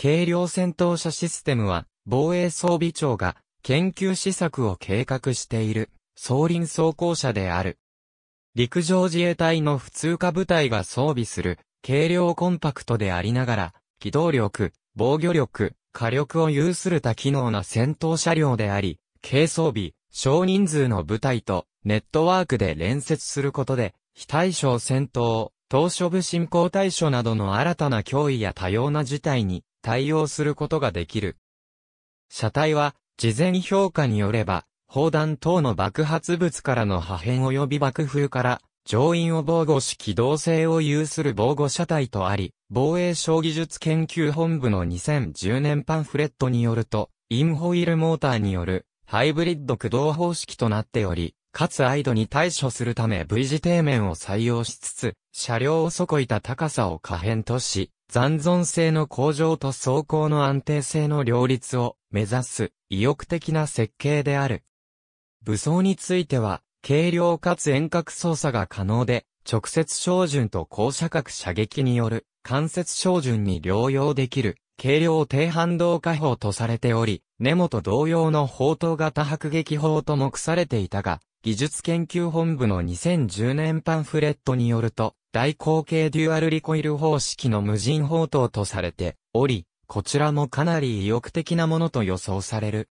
軽量戦闘車システムは、防衛装備庁が研究施策を計画している、総輪装甲車である。陸上自衛隊の普通科部隊が装備する、軽量コンパクトでありながら、機動力、防御力、火力を有する多機能な戦闘車両であり、軽装備、少人数の部隊とネットワークで連接することで、非対称戦闘、島諸部進行対処などの新たな脅威や多様な事態に対応することができる。車体は、事前評価によれば、砲弾等の爆発物からの破片及び爆風から、乗員を防護し機動性を有する防護車体とあり、防衛省技術研究本部の2010年パンフレットによると、インホイールモーターによるハイブリッド駆動方式となっており、かつアイドに対処するため V 字底面を採用しつつ、車両を底いた高さを可変とし、残存性の向上と走行の安定性の両立を目指す意欲的な設計である。武装については、軽量かつ遠隔操作が可能で、直接照準と高射角射撃による間接照準に療養できる軽量低反動火砲とされており、根本同様の砲塔型迫撃砲と目されていたが、技術研究本部の2010年パンフレットによると、大口径デュアルリコイル方式の無人砲塔とされており、こちらもかなり意欲的なものと予想される。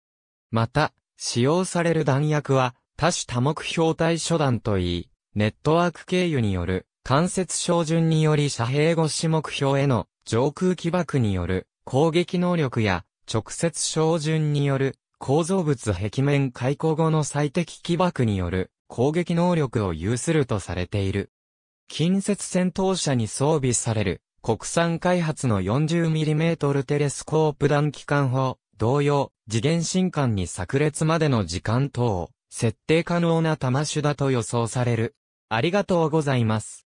また、使用される弾薬は、多種多目標対初弾といい、ネットワーク経由による、間接照準により遮蔽後、視目標への上空起爆による攻撃能力や、直接照準による構造物壁面開口後の最適起爆による攻撃能力を有するとされている。近接戦闘車に装備される、国産開発の 40mm テレスコープ弾機関砲、同様、次元新艦に炸裂までの時間等、設定可能な弾種だと予想される。ありがとうございます。